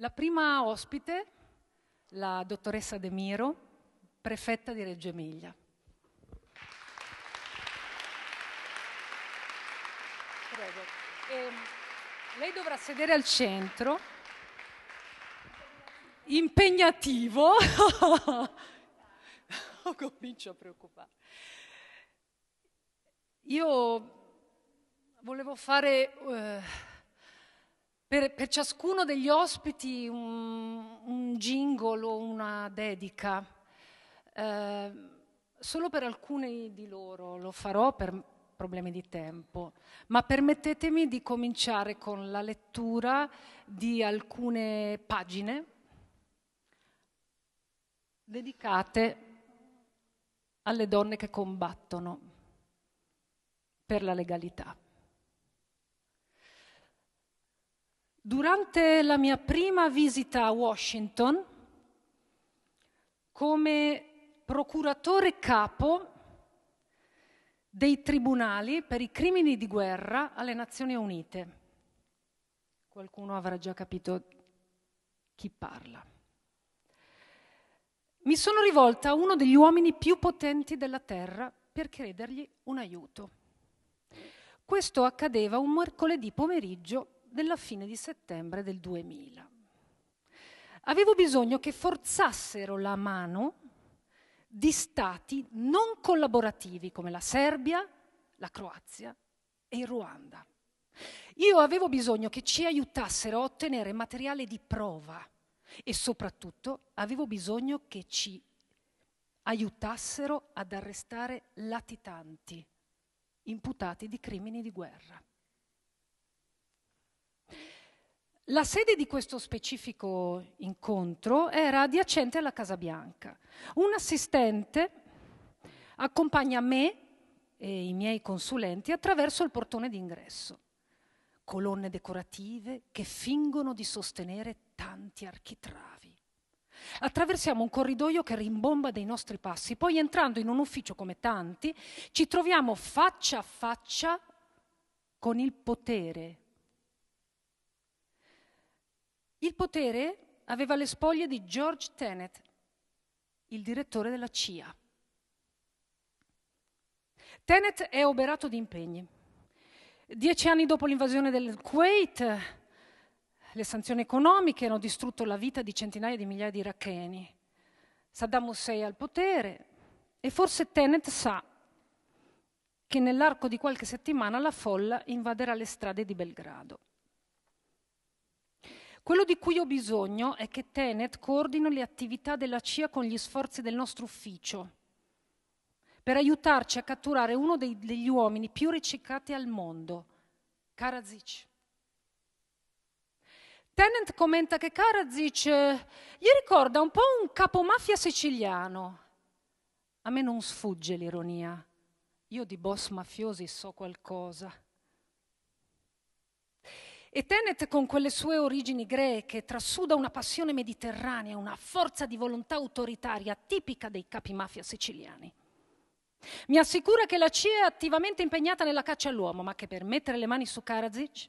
La prima ospite, la dottoressa De Miro, prefetta di Reggio Emilia. E ehm, lei dovrà sedere al centro, impegnativo, comincio a preoccupare. Io volevo fare... Uh, per, per ciascuno degli ospiti un, un jingle o una dedica. Eh, solo per alcuni di loro lo farò per problemi di tempo, ma permettetemi di cominciare con la lettura di alcune pagine dedicate alle donne che combattono per la legalità. Durante la mia prima visita a Washington, come procuratore capo dei tribunali per i crimini di guerra alle Nazioni Unite, qualcuno avrà già capito chi parla, mi sono rivolta a uno degli uomini più potenti della Terra per chiedergli un aiuto. Questo accadeva un mercoledì pomeriggio della fine di settembre del 2000. Avevo bisogno che forzassero la mano di stati non collaborativi come la Serbia, la Croazia e il Ruanda. Io avevo bisogno che ci aiutassero a ottenere materiale di prova e soprattutto avevo bisogno che ci aiutassero ad arrestare latitanti imputati di crimini di guerra. La sede di questo specifico incontro era adiacente alla Casa Bianca. Un assistente accompagna me e i miei consulenti attraverso il portone d'ingresso. Colonne decorative che fingono di sostenere tanti architravi. Attraversiamo un corridoio che rimbomba dei nostri passi, poi entrando in un ufficio come tanti, ci troviamo faccia a faccia con il potere il potere aveva le spoglie di George Tenet, il direttore della CIA. Tenet è oberato di impegni. Dieci anni dopo l'invasione del Kuwait, le sanzioni economiche hanno distrutto la vita di centinaia di migliaia di iracheni. Saddam Hussein è al potere e forse Tenet sa che nell'arco di qualche settimana la folla invaderà le strade di Belgrado. Quello di cui ho bisogno è che Tenet coordino le attività della CIA con gli sforzi del nostro ufficio per aiutarci a catturare uno dei, degli uomini più ricercati al mondo, Karadzic. Tenet commenta che Karadzic eh, gli ricorda un po' un capomafia siciliano. A me non sfugge l'ironia. Io di boss mafiosi so qualcosa. E Tenet, con quelle sue origini greche, trasuda una passione mediterranea, una forza di volontà autoritaria tipica dei capi mafia siciliani. Mi assicura che la CIA è attivamente impegnata nella caccia all'uomo, ma che per mettere le mani su Karadzic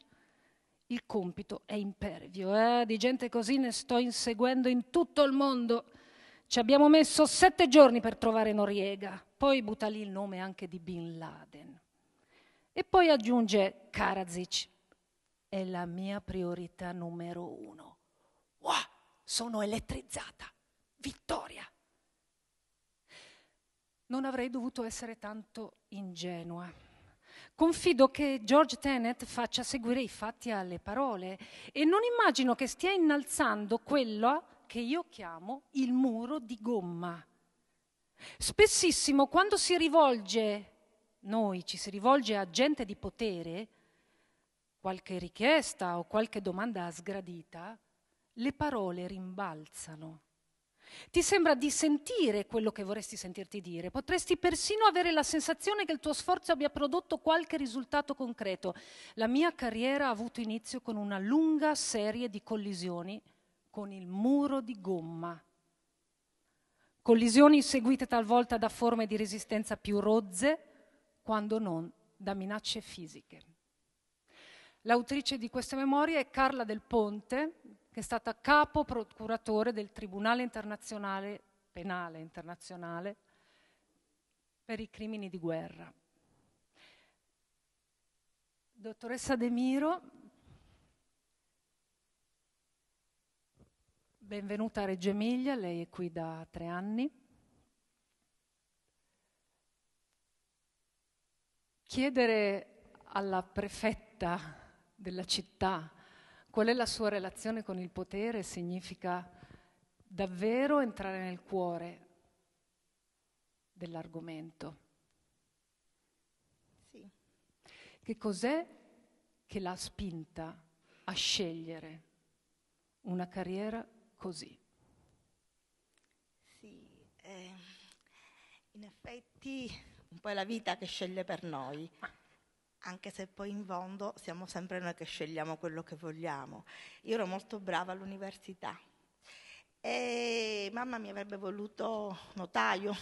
il compito è impervio. Eh? Di gente così ne sto inseguendo in tutto il mondo. Ci abbiamo messo sette giorni per trovare Noriega, poi butta lì il nome anche di Bin Laden. E poi aggiunge Karadzic, è la mia priorità numero uno. Wow, sono elettrizzata. Vittoria. Non avrei dovuto essere tanto ingenua. Confido che George Tenet faccia seguire i fatti alle parole e non immagino che stia innalzando quello che io chiamo il muro di gomma. Spessissimo quando si rivolge, noi ci si rivolge a gente di potere, qualche richiesta o qualche domanda sgradita, le parole rimbalzano. Ti sembra di sentire quello che vorresti sentirti dire, potresti persino avere la sensazione che il tuo sforzo abbia prodotto qualche risultato concreto. La mia carriera ha avuto inizio con una lunga serie di collisioni con il muro di gomma. Collisioni seguite talvolta da forme di resistenza più rozze, quando non da minacce fisiche. L'autrice di queste memorie è Carla Del Ponte, che è stata capo procuratore del Tribunale internazionale, penale internazionale per i crimini di guerra. Dottoressa De Miro, benvenuta a Reggio Emilia, lei è qui da tre anni. Chiedere alla prefetta della città, qual è la sua relazione con il potere, significa davvero entrare nel cuore dell'argomento. Sì. Che cos'è che l'ha spinta a scegliere una carriera così? Sì, eh, in effetti un po' è la vita che sceglie per noi. Ah anche se poi in fondo siamo sempre noi che scegliamo quello che vogliamo. Io ero molto brava all'università e mamma mi avrebbe voluto notaio.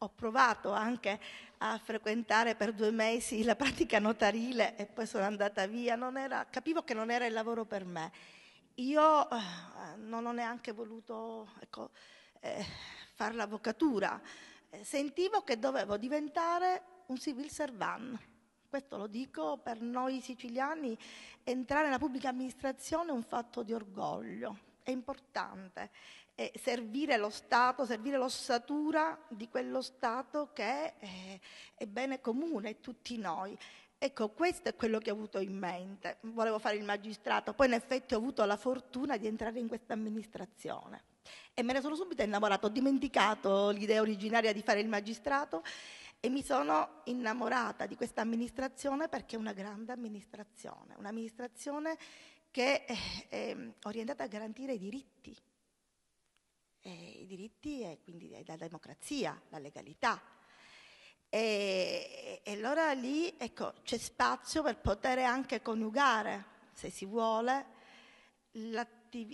Ho provato anche a frequentare per due mesi la pratica notarile e poi sono andata via. Era, capivo che non era il lavoro per me. Io eh, non ho neanche voluto ecco, eh, fare l'avvocatura. Eh, sentivo che dovevo diventare un civil servant questo lo dico per noi siciliani, entrare nella pubblica amministrazione è un fatto di orgoglio, è importante eh, servire lo Stato, servire l'ossatura di quello Stato che è, eh, è bene comune, tutti noi. Ecco, questo è quello che ho avuto in mente. Volevo fare il magistrato, poi in effetti ho avuto la fortuna di entrare in questa amministrazione e me ne sono subito innamorato, ho dimenticato l'idea originaria di fare il magistrato e mi sono innamorata di questa amministrazione perché è una grande amministrazione, un'amministrazione che eh, è, è ehm, orientata a garantire i diritti, e i diritti e quindi la democrazia, la legalità. E, e allora lì ecco, c'è spazio per poter anche coniugare, se si vuole, la,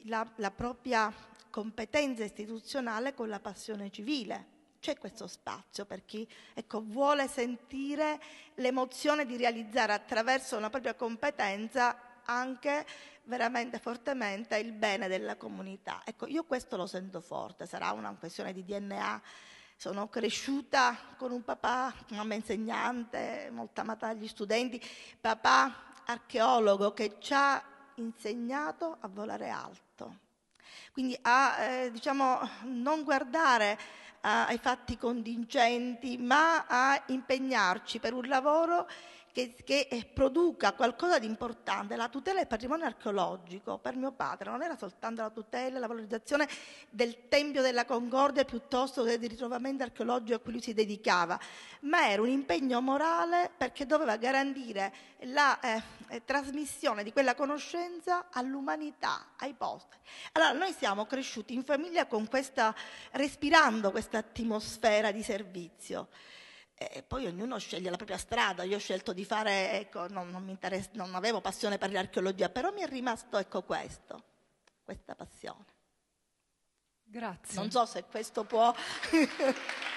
la, la propria competenza istituzionale con la passione civile c'è questo spazio per chi ecco, vuole sentire l'emozione di realizzare attraverso una propria competenza anche veramente fortemente il bene della comunità. Ecco, io questo lo sento forte, sarà una questione di DNA. Sono cresciuta con un papà, mamma insegnante, molto amata dagli studenti, papà archeologo che ci ha insegnato a volare alto. Quindi a eh, diciamo, non guardare ai fatti contingenti, ma a impegnarci per un lavoro che, che produca qualcosa di importante. La tutela del patrimonio archeologico per mio padre non era soltanto la tutela, la valorizzazione del Tempio della Concordia piuttosto che del ritrovamento archeologico a cui lui si dedicava, ma era un impegno morale perché doveva garantire la eh, trasmissione di quella conoscenza all'umanità, ai posti. Allora noi siamo cresciuti in famiglia con questa, respirando questa atmosfera di servizio e poi ognuno sceglie la propria strada. Io ho scelto di fare, ecco, non, non, non avevo passione per l'archeologia, però mi è rimasto ecco, questo, questa passione. Grazie. Non so se questo può.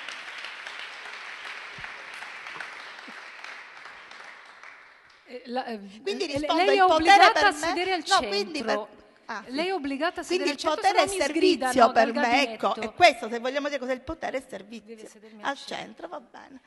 Eh, la, eh, quindi eh, rispondo lei è obbligata a sedere al no, Per, Ah, sì. Lei è obbligata a sedere Quindi il potere è servizio per me, ecco, è questo, se vogliamo dire cos'è il potere è servizio. Al, al centro, va bene.